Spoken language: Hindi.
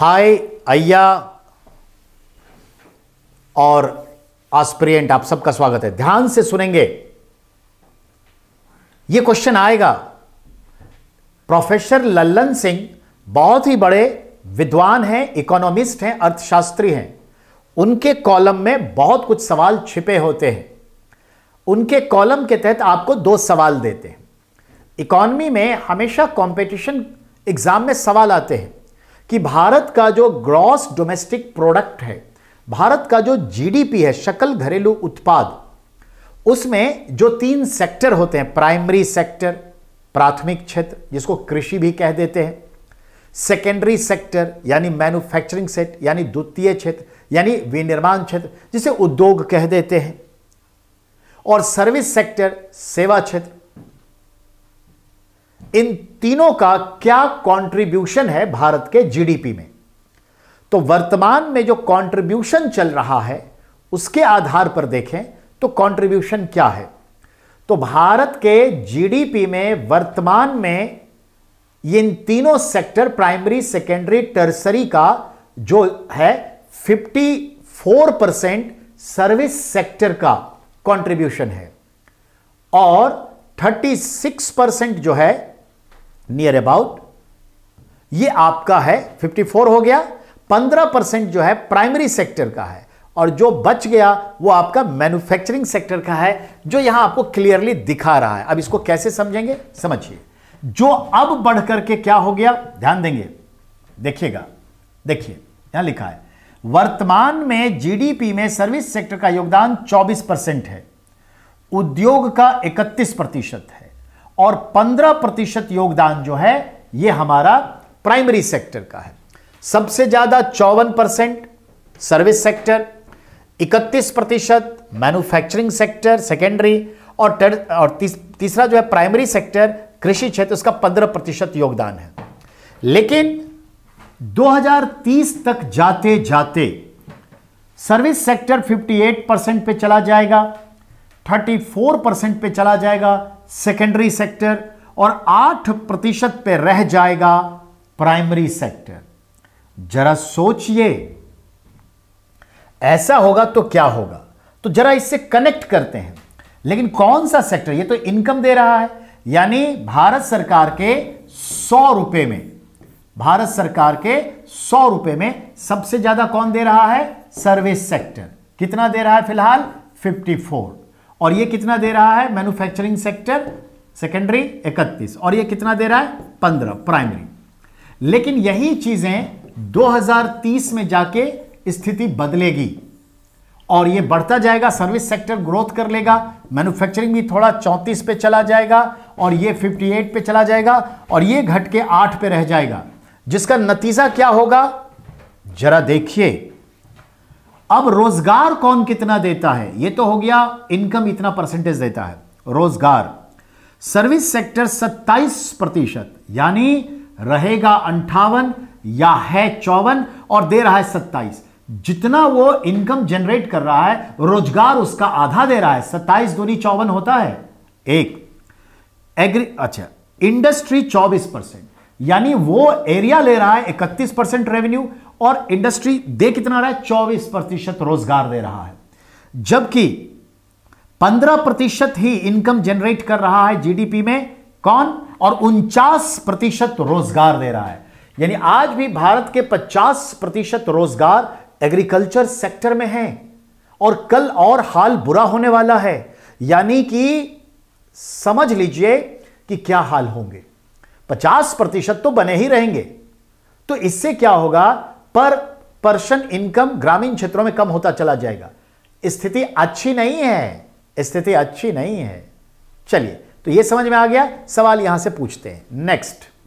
हाय अय्या और ऑस्प्रियंट आप सबका स्वागत है ध्यान से सुनेंगे ये क्वेश्चन आएगा प्रोफेसर लल्लन सिंह बहुत ही बड़े विद्वान हैं इकोनॉमिस्ट हैं अर्थशास्त्री हैं उनके कॉलम में बहुत कुछ सवाल छिपे होते हैं उनके कॉलम के तहत आपको दो सवाल देते हैं इकॉनमी में हमेशा कंपटीशन एग्जाम में सवाल आते हैं कि भारत का जो ग्रॉस डोमेस्टिक प्रोडक्ट है भारत का जो जीडीपी है शकल घरेलू उत्पाद उसमें जो तीन सेक्टर होते हैं प्राइमरी सेक्टर प्राथमिक क्षेत्र जिसको कृषि भी कह देते हैं सेकेंडरी सेक्टर यानी मैन्युफैक्चरिंग सेट यानी द्वितीय क्षेत्र यानी विनिर्माण क्षेत्र जिसे उद्योग कह देते हैं और सर्विस सेक्टर सेवा क्षेत्र इन तीनों का क्या कंट्रीब्यूशन है भारत के जीडीपी में तो वर्तमान में जो कंट्रीब्यूशन चल रहा है उसके आधार पर देखें तो कंट्रीब्यूशन क्या है तो भारत के जीडीपी में वर्तमान में इन तीनों सेक्टर प्राइमरी सेकेंडरी टर्सरी का जो है 54 परसेंट सर्विस सेक्टर का कंट्रीब्यूशन है और 36 परसेंट जो है नियर अबाउट ये आपका है 54 हो गया 15 परसेंट जो है प्राइमरी सेक्टर का है और जो बच गया वो आपका मैन्युफैक्चरिंग सेक्टर का है जो यहां आपको क्लियरली दिखा रहा है अब इसको कैसे समझेंगे समझिए जो अब बढ़ करके क्या हो गया ध्यान देंगे देखिएगा देखिए यहां लिखा है वर्तमान में जीडीपी में सर्विस सेक्टर का योगदान 24 परसेंट है उद्योग का 31 प्रतिशत है और 15 प्रतिशत योगदान जो है यह हमारा प्राइमरी सेक्टर का है सबसे ज्यादा चौवन परसेंट सर्विस सेक्टर 31 प्रतिशत मैन्युफैक्चरिंग सेक्टर सेकेंडरी और तर, और तीस, तीसरा जो है प्राइमरी सेक्टर कृषि क्षेत्र उसका 15 प्रतिशत योगदान है लेकिन 2030 तक जाते जाते सर्विस सेक्टर 58 परसेंट पे चला जाएगा 34 परसेंट पे चला जाएगा सेकेंडरी सेक्टर और 8 प्रतिशत पे रह जाएगा प्राइमरी सेक्टर जरा सोचिए ऐसा होगा तो क्या होगा तो जरा इससे कनेक्ट करते हैं लेकिन कौन सा सेक्टर ये तो इनकम दे रहा है यानी भारत सरकार के सौ रुपए में भारत सरकार के सौ रुपए में सबसे ज्यादा कौन दे रहा है सर्विस सेक्टर कितना दे रहा है फिलहाल 54 और ये कितना दे रहा है मैन्युफैक्चरिंग सेक्टर सेकेंडरी 31 और ये कितना दे रहा है 15 प्राइमरी लेकिन यही चीजें 2030 में जाके स्थिति बदलेगी और ये बढ़ता जाएगा सर्विस सेक्टर ग्रोथ कर लेगा मैन्युफैक्चरिंग भी थोड़ा 34 पे चला जाएगा और ये 58 पे चला जाएगा और ये घट के 8 पे रह जाएगा जिसका नतीजा क्या होगा जरा देखिए अब रोजगार कौन कितना देता है यह तो हो गया इनकम इतना परसेंटेज देता है रोजगार सर्विस सेक्टर 27 प्रतिशत यानी रहेगा अंठावन या है चौवन और दे रहा है 27 जितना वो इनकम जनरेट कर रहा है रोजगार उसका आधा दे रहा है सत्ताईस दूनी चौवन होता है एक एग्री अच्छा इंडस्ट्री 24 परसेंट यानी वो एरिया ले रहा है इकतीस परसेंट रेवेन्यू और इंडस्ट्री दे कितना रहा है चौबीस प्रतिशत रोजगार दे रहा है जबकि पंद्रह प्रतिशत ही इनकम जनरेट कर रहा है जीडीपी में कौन और उनचास प्रतिशत रोजगार दे रहा है यानी आज भी भारत के 50 प्रतिशत रोजगार एग्रीकल्चर सेक्टर में है और कल और हाल बुरा होने वाला है यानी कि समझ लीजिए कि क्या हाल होंगे पचास प्रतिशत तो बने ही रहेंगे तो इससे क्या होगा पर पर्सन इनकम ग्रामीण क्षेत्रों में कम होता चला जाएगा स्थिति अच्छी नहीं है स्थिति अच्छी नहीं है चलिए तो यह समझ में आ गया सवाल यहां से पूछते हैं नेक्स्ट